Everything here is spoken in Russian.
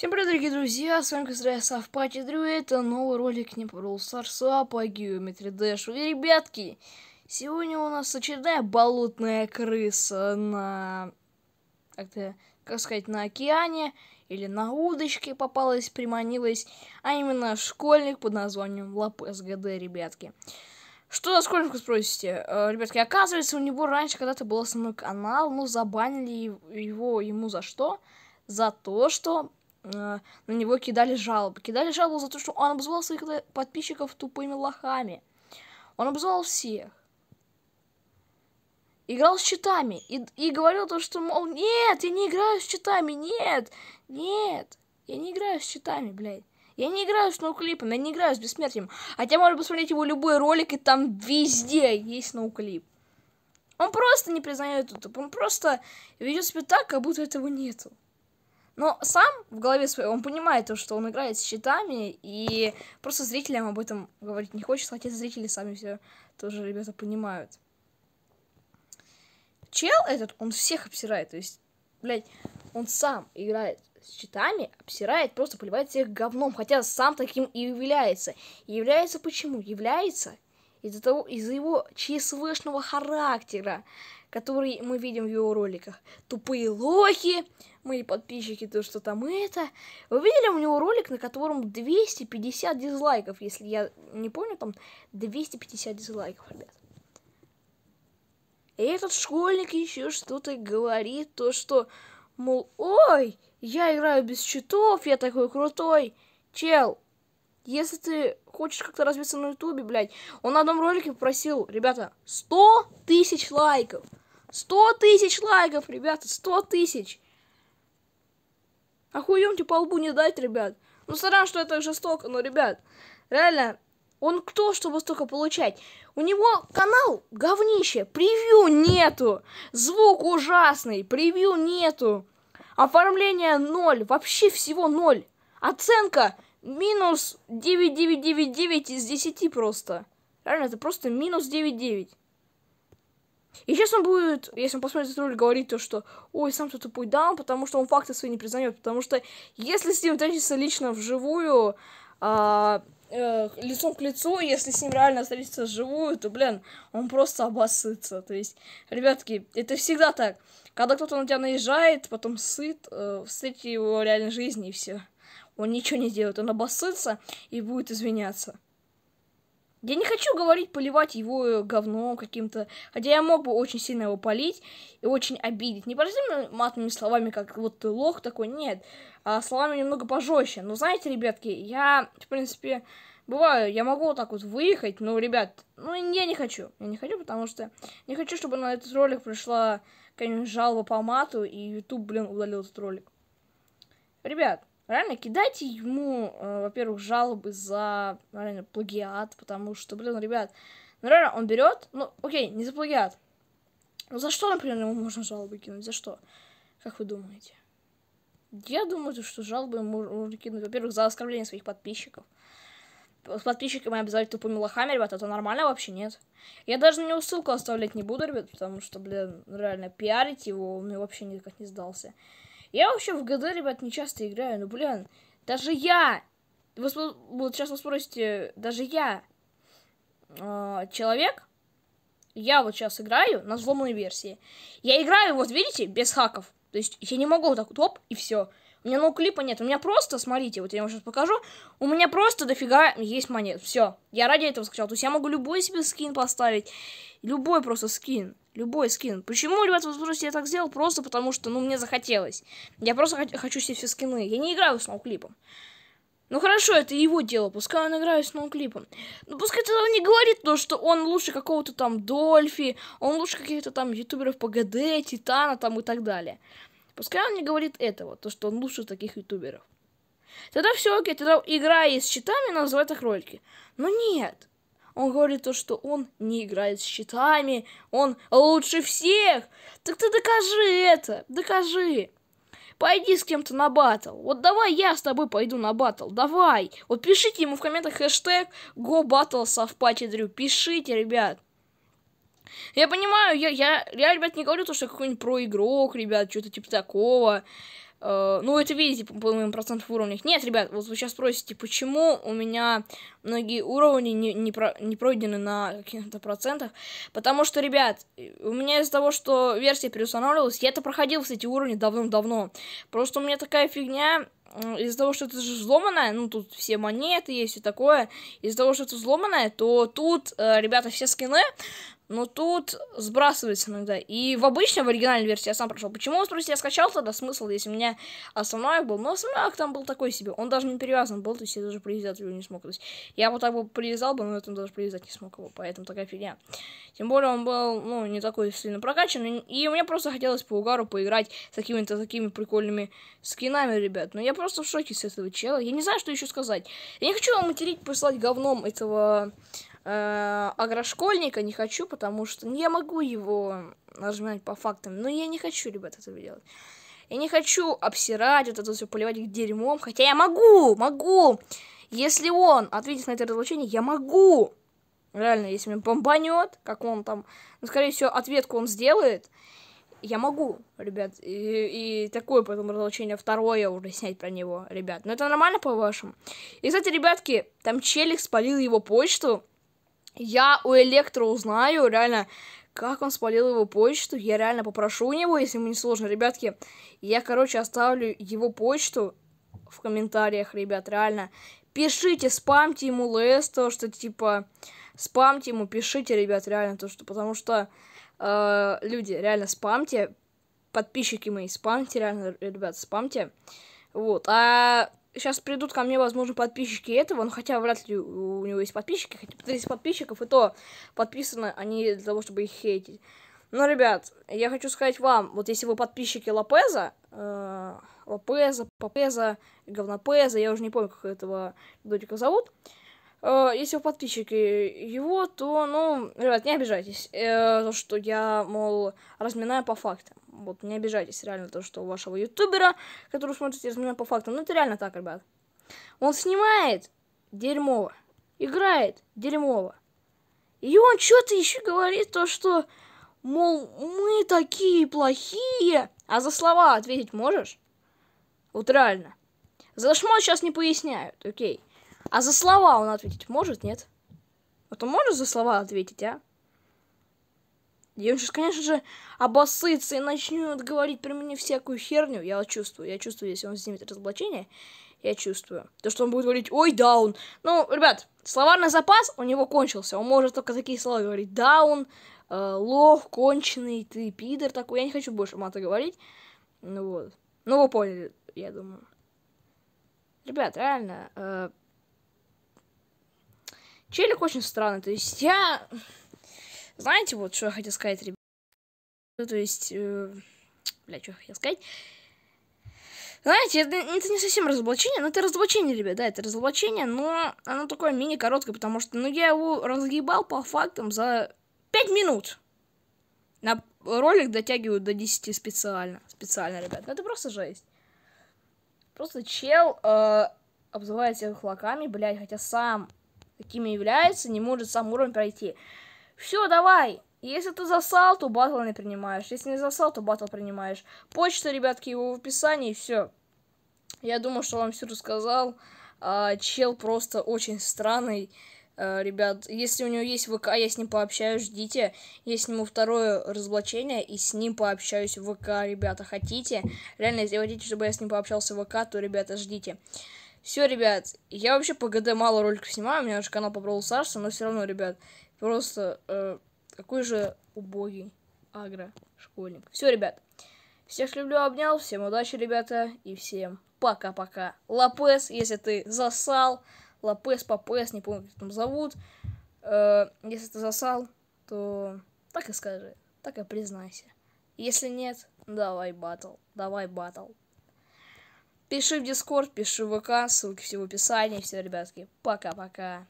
Всем привет, дорогие друзья, с вами Кострая Савпати Дрю, это новый ролик не про Сарса, по Геометри Дэшу. И, ребятки, сегодня у нас очередная болотная крыса на... как как сказать, на океане или на удочке попалась, приманилась, а именно школьник под названием Лап СГД, ребятки. Что за школьник, спросите? Э, ребятки, оказывается, у него раньше когда-то был основной канал, но забанили его ему за что? За то, что Э, на него кидали жалобы. Кидали жалобы за то, что он обзывал своих э, подписчиков тупыми лохами. Он обзывал всех. Играл с читами и, и говорил то, что, мол, нет, я не играю с читами, нет, нет, я не играю с читами, блядь. Я не играю с ноуклипом, я не играю с бессмертием. Хотя можно посмотреть его любой ролик, и там везде есть ноуклип. Он просто не признает это, он просто ведет себя так, как будто этого нету. Но сам в голове своей, он понимает то, что он играет с щитами, и просто зрителям об этом говорить не хочет хотя зрители сами все тоже, ребята, понимают. Чел этот, он всех обсирает, то есть, блядь, он сам играет с читами, обсирает, просто поливает всех говном, хотя сам таким и является. И является почему? Является из-за того, из-за его ЧСВшного характера, который мы видим в его роликах. Тупые лохи, мои подписчики, то что там это. Вы видели у него ролик, на котором 250 дизлайков, если я не помню, там 250 дизлайков, ребят. И этот школьник еще что-то говорит, то что, мол, ой, я играю без читов, я такой крутой. Чел, если ты хочешь как-то развиться на ютубе, блядь, он на одном ролике попросил, ребята, 100 тысяч лайков. 100 тысяч лайков, ребята, 100 тысяч. Охуемте по лбу не дать, ребят. Ну, сорян, что это жестоко, но, ребят, реально, он кто, чтобы столько получать? У него канал говнище, превью нету, звук ужасный, превью нету, оформление ноль, вообще всего ноль. Оценка минус 9999 из 10 просто. Реально, это просто минус 99. И сейчас он будет, если он посмотрит этот ролик, говорить то, что «Ой, сам кто-то тупой дам», потому что он факты свои не признает, потому что если с ним встретиться лично вживую, а, э, лицом к лицу, если с ним реально встретиться вживую, то, блин, он просто обоссытся. То есть, ребятки, это всегда так. Когда кто-то на тебя наезжает, потом сыт, э, встретите его в реальной жизни и все. Он ничего не делает, он обоссытся и будет извиняться. Я не хочу говорить, поливать его э, говном каким-то, хотя я мог бы очень сильно его полить и очень обидеть. Не простыми матными словами, как вот ты лох такой, нет, а словами немного пожестче. Но знаете, ребятки, я, в принципе, бываю, я могу вот так вот выехать, но, ребят, ну, я не хочу. Я не хочу, потому что не хочу, чтобы на этот ролик пришла какая-нибудь жалоба по мату, и YouTube, блин, удалил этот ролик. Ребят, реально кидайте ему, э, во-первых, жалобы за, реально, плагиат, потому что, блин, ребят, ну реально, он берет, ну, окей, не за плагиат, ну за что, например, ему можно жалобы кинуть, за что? Как вы думаете? Я думаю, что жалобы ему можно кинуть, во-первых, за оскорбление своих подписчиков, с подписчиками обязательно тупыми лохами, ребят, это нормально вообще нет. Я даже на него ссылку оставлять не буду, ребят, потому что, блин, реально пиарить его, он мне вообще никак не сдался. Я вообще в ГД, ребят, не часто играю, но ну, блин, даже я, вы, вот сейчас вы спросите, даже я, э, человек, я вот сейчас играю на взломанной версии. Я играю, вот видите, без хаков. То есть я не могу вот так топ и все. У меня нового клипа нет. У меня просто, смотрите, вот я вам сейчас покажу. У меня просто дофига есть монет. Все. Я ради этого скачал. То есть я могу любой себе скин поставить. Любой просто скин. Любой скин. Почему, ребят, вы спросите, я так сделал? Просто потому что, ну, мне захотелось. Я просто хочу себе все скины. Я не играю с ноуклипом. Ну хорошо, это его дело, пускай он играет с ноуклипом. Ну пускай тогда он не говорит то, что он лучше какого-то там Дольфи, он лучше каких-то там ютуберов ПГД, Титана там и так далее. Пускай он не говорит этого, то, что он лучше таких ютуберов. Тогда все окей, тогда игра с читами, называй так ролики. Но нет, он говорит то, что он не играет с щитами, он лучше всех. Так ты докажи это, докажи. Пойди с кем-то на батл. Вот давай я с тобой пойду на батл, давай. Вот пишите ему в комментах хэштег GoBattlesofPattyDrew. Пишите, ребят. Я понимаю, я, я, я, ребят, не говорю то, что какой-нибудь проигрок, ребят, что-то типа такого. Э, ну, это видите по моим процентов уровнях. Нет, ребят, вот вы сейчас спросите, почему у меня многие уровни не, не, про, не пройдены на каких-то процентах. Потому что, ребят, у меня из-за того, что версия переустанавливалась, я это проходил все эти уровни давным-давно. Просто у меня такая фигня, из-за того, что это же взломанное, ну, тут все монеты есть и такое, из-за того, что это взломанное, то тут, э, ребята, все скины но тут сбрасывается иногда. И в обычной, в оригинальной версии я сам прошел. Почему, спросите, я скачал тогда смысл, если у меня основной был. Но основной там был такой себе. Он даже не перевязан был, то есть я даже привязать его не смог. То есть я вот так бы привязал бы, но этом даже привязать не смог его. Поэтому такая фигня. Тем более он был, ну, не такой сильно прокачан. И мне просто хотелось по угару поиграть с какими-то такими прикольными скинами, ребят. Но я просто в шоке с этого чела. Я не знаю, что еще сказать. Я не хочу вам материть, посылать говном этого Э, агрошкольника не хочу, потому что ну, я могу его нажимать по фактам, но я не хочу, ребят, этого делать. Я не хочу обсирать вот это все, поливать их дерьмом, хотя я могу, могу. Если он ответит на это разлучение, я могу. Реально, если меня бомбанет, как он там, ну, скорее всего, ответку он сделает, я могу, ребят. И, и такое потом разлучение второе уже снять про него, ребят. Но это нормально, по-вашему? И, кстати, ребятки, там челик спалил его почту, я у Электро узнаю, реально, как он спалил его почту. Я реально попрошу у него, если ему не сложно, ребятки. Я, короче, оставлю его почту в комментариях, ребят, реально. Пишите, спамьте ему ЛС, то, что, типа, спамьте ему, пишите, ребят, реально, то, что, потому что, э, люди, реально, спамьте, подписчики мои, спамьте, реально, ребят, спамьте. Вот, а сейчас придут ко мне, возможно, подписчики этого, но хотя вряд ли у него есть подписчики, хотя 30 подписчиков, и то подписаны они для того, чтобы их хейтить. Но, ребят, я хочу сказать вам, вот если вы подписчики Лопеза, э, Лопеза, Попеза, Говнопеза, я уже не помню, как этого додика зовут, э, э, если вы подписчики его, то, ну, ребят, не обижайтесь, э, то, что я, мол, разминаю по фактам. Вот, не обижайтесь, реально, то, что у вашего ютубера, который смотрите, разминаю по фактам. Ну, это реально так, ребят. Он снимает дерьмово, играет дерьмово. И он что-то еще говорит, то, что, мол, мы такие плохие. А за слова ответить можешь? Вот реально. За шмот сейчас не поясняют, окей. А за слова он ответить может, нет? Вот он может за слова ответить, а? И он сейчас, конечно же, обоссытся и начнет говорить про меня всякую херню. Я чувствую, я чувствую, если он снимет разоблачение, я чувствую. То, что он будет говорить, ой, даун. Ну, ребят, словарный запас у него кончился. Он может только такие слова говорить. Даун, э, лох, конченый, ты пидор такой. Я не хочу больше мата говорить. Ну вот. Ну, вы поняли, я думаю. Ребят, реально, э, Челик очень странный. То есть я... Знаете, вот что я хотел сказать, ребят? Ну, то есть... Э... Бля, что я хотел сказать? Знаете, это, это не совсем разоблачение, но это разоблачение, ребят, да, это разоблачение, но оно такое мини-короткое, потому что, ну, я его разгибал по фактам за 5 минут. На ролик дотягивают до 10 специально, специально, ребят, ну, это просто жесть. Просто чел э, обзывает всех лаками, блядь, хотя сам какими является, не может сам уровень пройти. Все, давай! Если ты засал, то батл не принимаешь. Если не засал, то батл принимаешь. Почта, ребятки, его в описании, все. Я думаю, что вам все рассказал. А, чел просто очень странный. Э, ребят, если у него есть ВК, я с ним пообщаюсь, ждите. Я сниму второе разоблачение и с ним пообщаюсь в ВК, ребята. Хотите? Реально, если хотите, чтобы я с ним пообщался в ВК, то, ребята, ждите. Все, ребят, я вообще по ГД мало роликов снимаю, у меня уже канал по Бравл но все равно, ребят, просто э, какой же убогий агро школьник. Все, ребят, всех люблю, обнял, всем удачи, ребята, и всем пока-пока. Лапес, если ты засал, Лапес, Папес, не помню, как там зовут, э, если ты засал, то так и скажи, так и признайся. Если нет, давай батл, давай батл. Пиши в Дискорд, пиши в ВК, ссылки все в описании. Все, ребятки, пока-пока.